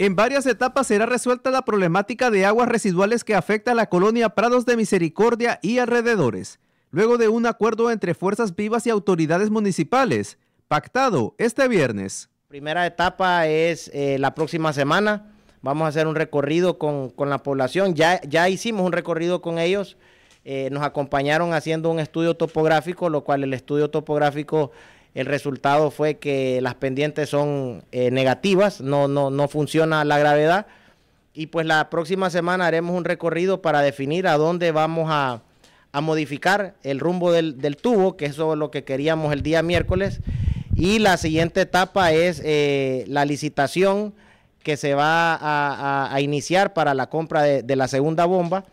En varias etapas será resuelta la problemática de aguas residuales que afecta a la colonia Prados de Misericordia y alrededores, luego de un acuerdo entre Fuerzas Vivas y autoridades municipales, pactado este viernes. Primera etapa es eh, la próxima semana. Vamos a hacer un recorrido con, la población. Ya, ya hicimos un recorrido con ellos. Eh, nos acompañaron haciendo un estudio topográfico, lo cual el estudio topográfico el resultado fue que las pendientes son eh, negativas, no, no, funciona la gravedad. Y pues la próxima semana haremos un recorrido para definir a dónde vamos a, modificar el rumbo del, tubo, que eso es lo que queríamos el día miércoles. Y la siguiente etapa es eh, la licitación que se va a, iniciar para la compra de la segunda bomba.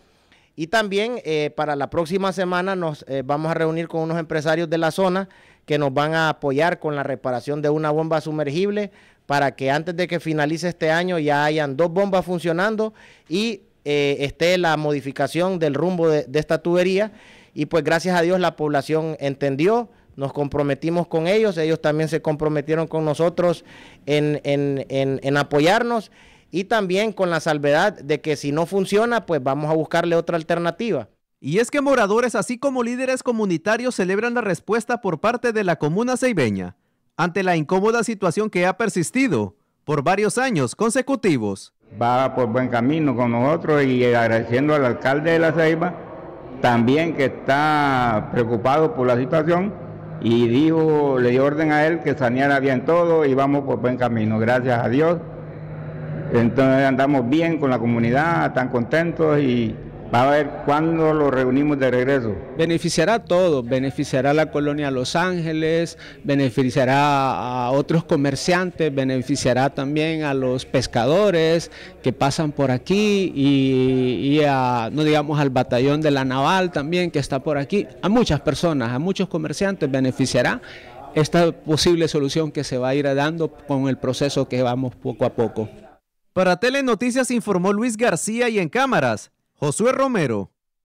Y también eh, para la próxima semana nos eh, vamos a reunir con unos empresarios de la zona que nos van a apoyar con la reparación de una bomba sumergible para que antes de que finalice este año ya hayan dos bombas funcionando y eh, esté la modificación del rumbo de, esta tubería. Y pues gracias a Dios la población entendió, nos comprometimos con ellos, ellos también se comprometieron con nosotros en apoyarnos y también con la salvedad de que si no funciona, pues vamos a buscarle otra alternativa. Y es que moradores, así como líderes comunitarios, celebran la respuesta por parte de la comuna ceibeña ante la incómoda situación que ha persistido por varios años consecutivos. Va por buen camino con nosotros y agradeciendo al alcalde de La Ceiba, también que está preocupado por la situación y dijo, le dio orden a él que saneara bien todo y vamos por buen camino. Gracias a Dios entonces andamos bien con la comunidad, están contentos y va a ver cuándo lo reunimos de regreso. Beneficiará a todos, beneficiará a la colonia Los Ángeles, beneficiará a otros comerciantes, beneficiará también a los pescadores que pasan por aquí y, y a, no digamos al batallón de la naval también que está por aquí, a muchas personas, a muchos comerciantes beneficiará esta posible solución que se va a ir dando con el proceso que vamos poco a poco. Para Telenoticias informó Luis García y en cámaras, Josué Romero.